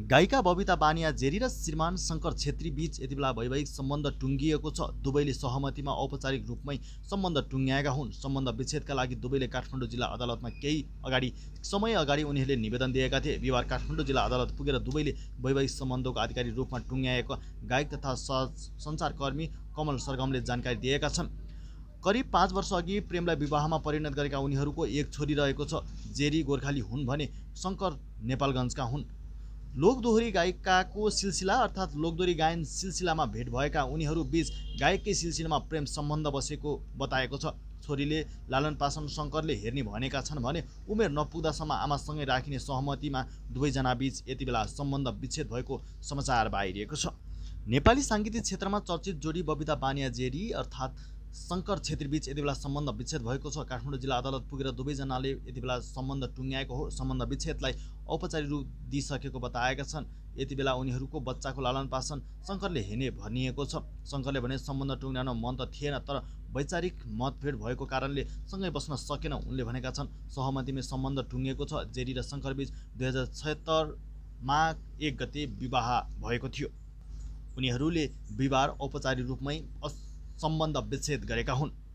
गायिका बबिता बानिया जेरी र श्रीमान शङ्कर छेत्री बीच बेला वैवाहिक सम्बन्ध टुङ्गिएको छ दुवैले सहमतिमा औपचारिक रूपमै सम्बन्ध टुङ्ग्याएका हुन् सम्बन्ध विच्छेदका लागि दुवैले काठमाडौँ जिल्ला अदालतमा केही अगाडि समय अगाडि उनीहरूले निवेदन दिएका थिए बिहिबार काठमाडौँ जिल्ला अदालत पुगेर दुवैले वैवाहिक सम्बन्धको आधिकारिक रूपमा टुङ्ग्याएको गायक तथा सञ्चारकर्मी कमल सरगमले जानकारी दिएका छन् करिब पाँच वर्षअघि प्रेमलाई विवाहमा परिणत गरेका उनीहरूको एक छोरी रहेको छ जेरी गोर्खाली हुन् भने शङ्कर नेपालगञ्जका हुन् लोकदोहोरी गायिकाको सिलसिला अर्थात् लोकदोहोरी गायन सिलसिलामा भेट भएका उनीहरू बीच गायककै सिलसिलामा प्रेम सम्बन्ध बसेको बताएको छ छोरीले लालन पासन शङ्करले हेर्ने भनेका छन् भने उमेर नपुग्दासम्म आमासँगै राखिने सहमतिमा बिच यति बेला सम्बन्ध विच्छेद भएको समाचार बाहिरिएको छ नेपाली साङ्गीतिक क्षेत्रमा चर्चित जोडी बबिता बानिया जेरी अर्थात् शङ्कर छेत्रीबीच यति बेला सम्बन्ध विच्छेद भएको छ काठमाडौँ जिल्ला अदालत पुगेर दुवैजनाले यति बेला सम्बन्ध टुङ्ग्याएको हो सम्बन्ध विच्छेदलाई औपचारिक रूप दिइसकेको बताएका छन् यति बेला उनीहरूको बच्चाको लालन पासन शङ्करले हिँडे भनिएको छ शङ्करले भने सम्बन्ध टुङ्ग्याउन मन त थिएन तर वैचारिक मतभेद भएको कारणले सँगै बस्न सकेन उनले भनेका छन् सहमतिमै सम्बन्ध टुङ्गिएको छ जेरी र शङ्करबीच दुई हजार छत्तर एक गते विवाह भएको थियो उनीहरूले विवाह औपचारिक रूपमै अस सम्बन्ध विच्छेद गरेका हुन्